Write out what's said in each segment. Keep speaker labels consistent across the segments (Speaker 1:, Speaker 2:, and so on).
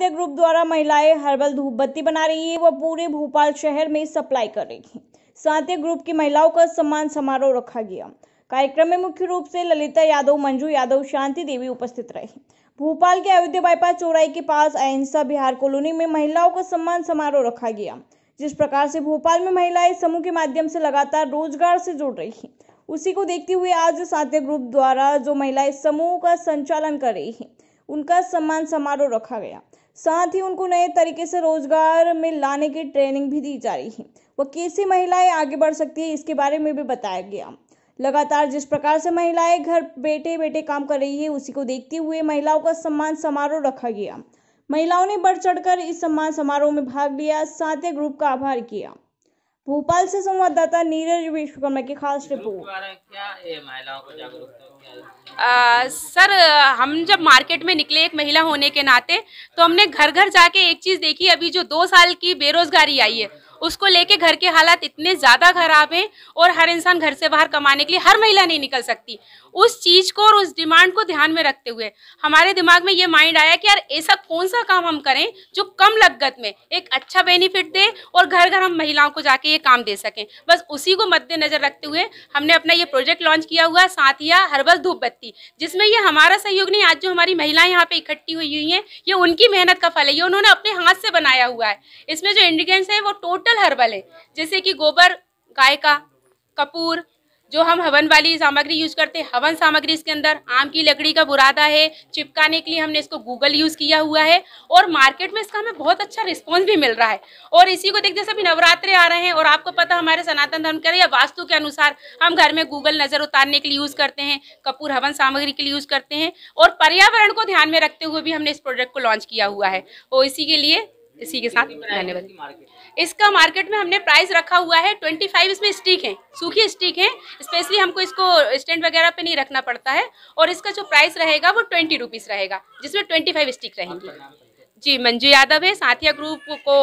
Speaker 1: Aaradhya group द्वारा महिलाएं herbal धूपबत्ती बना रही है व पूरे भोपाल शहर में सप्लाई करेगी साथ ग्रुप की महिलाओं का सम्मान समारोह रखा गया कार्यक्रम में मुख्य रूप से ललिता यादव मंजू यादव शांति देवी उपस्थित रही भोपाल के अयोध्या बाईपास चौराहे के पास अहिंसा बिहार कॉलोनी में महिलाओं का सम्मान समारोह रखा गया जिस प्रकार से भोपाल में महिलाएं समूह के माध्यम से लगातार रोजगार से जुड़ रही हैं उसी को देखते हुए आज साध्य ग्रुप द्वारा जो महिलाएं समूह का संचालन कर रही हैं उनका सम्मान समारोह रखा गया साथ ही उनको नए तरीके से रोजगार में लाने की ट्रेनिंग भी दी जा रही है वह कैसे महिलाएं आगे बढ़ सकती है इसके बारे में भी बताया गया लगातार जिस प्रकार से महिलाएं घर बैठे बैठे काम कर रही है उसी को देखते हुए महिलाओं का सम्मान समारोह रखा गया महिलाओं ने बढ़ चढ़कर इस सम्मान समारोह में भाग लिया साथ ही ग्रुप का आभार किया भोपाल से संवाददाता नीरज विश्वकर्मा की खास रिपोर्ट
Speaker 2: तो सर हम जब मार्केट में निकले एक महिला होने के नाते तो हमने घर घर जाके एक चीज़ देखी अभी जो दो साल की बेरोजगारी आई है उसको लेके घर के हालात इतने ज़्यादा खराब हैं और हर इंसान घर से बाहर कमाने के लिए हर महिला नहीं निकल सकती उस चीज़ को और उस डिमांड को ध्यान में रखते हुए हमारे दिमाग में ये माइंड आया कि यार ऐसा कौन सा काम हम करें जो कम लगत में एक अच्छा बेनिफिट दे और घर घर हम महिलाओं को जाके ये काम दे सकें बस उसी को मद्देनज़र रखते हुए हमने अपना ये प्रोजेक्ट लॉन्च किया हुआ साथिया हर्बल धूप बत्ती जिसमें ये हमारा सहयोग नहीं आज जो हमारी महिलाएं यहाँ पे इकट्ठी हुई हुई हैं ये उनकी मेहनत का फल है ये उन्होंने अपने हाथ से बनाया हुआ है इसमें जो इंग्रीडियंट्स है वो टोटल हर्बल है जैसे कि गोबर गाय का कपूर जो हम हवन वाली सामग्री यूज करते हैं हवन सामग्री इसके अंदर आम की लकड़ी का बुरादा है चिपकाने के लिए हमने इसको गूगल यूज किया हुआ है और मार्केट में इसका हमें बहुत अच्छा रिस्पॉन्स भी मिल रहा है और इसी को देखते सभी नवरात्रे आ रहे हैं और आपको पता हमारे सनातन धर्म के या वास्तु के अनुसार हम घर में गूगल नजर उतारने के लिए यूज करते हैं कपूर हवन सामग्री के लिए यूज करते हैं और पर्यावरण को ध्यान में रखते हुए भी हमने इस प्रोडक्ट को लॉन्च किया हुआ है और तो इसी के लिए इसी के साथ धन्यवाद इसका मार्केट में हमने प्राइस रखा हुआ है ट्वेंटी फाइव इसमें स्टिक है सूखी स्टिक है स्पेशली हमको इसको स्टैंड वगैरह पे नहीं रखना पड़ता है और इसका जो प्राइस रहेगा वो ट्वेंटी रुपीज़ रहेगा जिसमें ट्वेंटी फाइव स्टिक रहेंगी जी मंजू यादव है साथिया ग्रुप को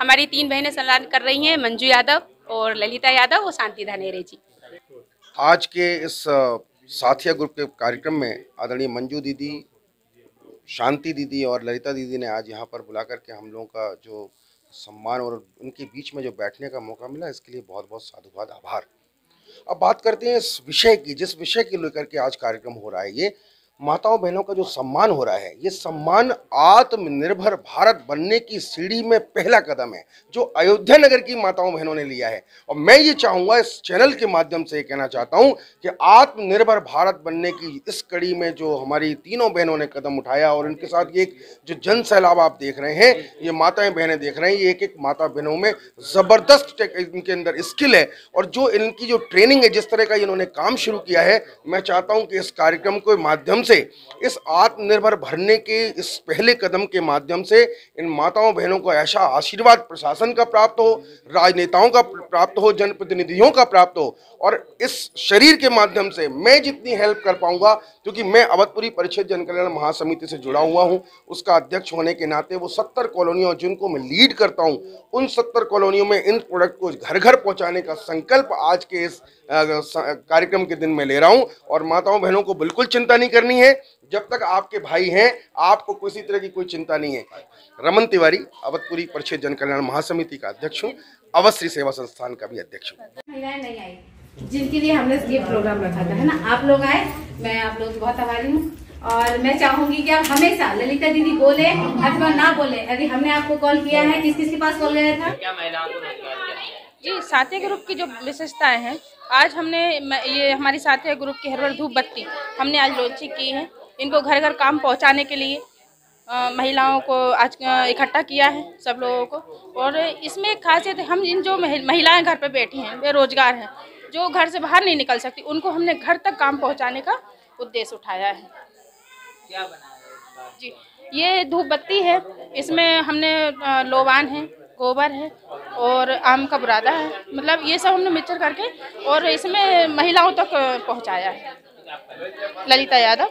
Speaker 2: हमारी तीन बहनें सलाह कर रही हैं मंजू यादव और ललिता यादव और शांति धनेरे जी
Speaker 3: आज के इस साथिया ग्रुप के कार्यक्रम में आदरणीय मंजू दीदी शांति दीदी और ललिता दीदी ने आज यहाँ पर बुला करके हम लोगों का जो सम्मान और उनके बीच में जो बैठने का मौका मिला इसके लिए बहुत बहुत साधुवाद आभार अब बात करते हैं इस विषय की जिस विषय के लेकर के आज कार्यक्रम हो रहा है ये माताओं बहनों का जो सम्मान हो रहा है ये सम्मान आत्मनिर्भर भारत बनने की सीढ़ी में पहला कदम है जो अयोध्या नगर की माताओं बहनों ने लिया है और मैं ये चाहूँगा इस चैनल के माध्यम से ये कहना चाहता हूँ कि आत्मनिर्भर भारत बनने की इस कड़ी में जो हमारी तीनों बहनों ने कदम उठाया और इनके साथ ये एक जो जन सैलाब आप देख रहे हैं ये माताएं बहनें देख रहे हैं ये एक एक माता बहनों में ज़बरदस्त इनके अंदर स्किल है और जो इनकी जो ट्रेनिंग है जिस तरह का इन्होंने काम शुरू किया है मैं चाहता हूँ कि इस कार्यक्रम के माध्यम से से इस आत्मनिर्भर भरने के इस पहले कदम के माध्यम से इन माताओं बहनों को ऐसा आशीर्वाद प्रशासन का प्राप्त हो राजनेताओं का प्राप्त हो जनप्रतिनिधियों का प्राप्त हो और इस शरीर के माध्यम से मैं जितनी हेल्प कर पाऊंगा क्योंकि मैं अवधपुरी परिषद जनकल्याण महासमिति से जुड़ा हुआ हूं उसका अध्यक्ष होने के नाते वो सत्तर कॉलोनियों जिनको मैं लीड करता हूं उन सत्तर कॉलोनियों में इन प्रोडक्ट को घर घर पहुंचाने का संकल्प आज के इस कार्यक्रम के दिन में ले रहा हूँ और माताओं बहनों को बिल्कुल चिंता नहीं करनी है जब तक आपके भाई हैं आपको किसी तरह की कोई चिंता नहीं है रमन तिवारी अवधपुरी परिषद जन कल्याण महासमिति का अध्यक्ष हूँ अवश्य सेवा संस्थान का भी अध्यक्ष
Speaker 1: हूँ जिनके लिए हमने
Speaker 3: ये
Speaker 2: प्रोग्राम रखा था है ना आप लोग आए मैं आप लोग बहुत आभारी हूँ और मैं चाहूंगी कि आप हमेशा ललिता दीदी बोले अथवा ना बोले अभी हमने आपको कॉल किया है किस किस के पास कॉल गया था क्या जी साथी ग्रुप की जो विशेषताएं हैं आज हमने ये हमारी साथी ग्रुप की हरवर धूप बत्ती हमने आज लॉन्चिंग की है इनको घर घर काम पहुँचाने के लिए आ, महिलाओं को आज इकट्ठा किया है सब लोगों को और इसमें खासियत हम इन जो महिलाएं घर पर बैठी हैं बेरोजगार हैं जो घर से बाहर नहीं निकल सकती उनको हमने घर तक काम पहुंचाने का उद्देश्य उठाया है क्या बनाया जी ये धूप बत्ती है इसमें हमने लोबान है गोबर है और आम का बुरादा है मतलब ये सब हमने मिक्सर करके और इसमें महिलाओं तक पहुंचाया है ललिता यादव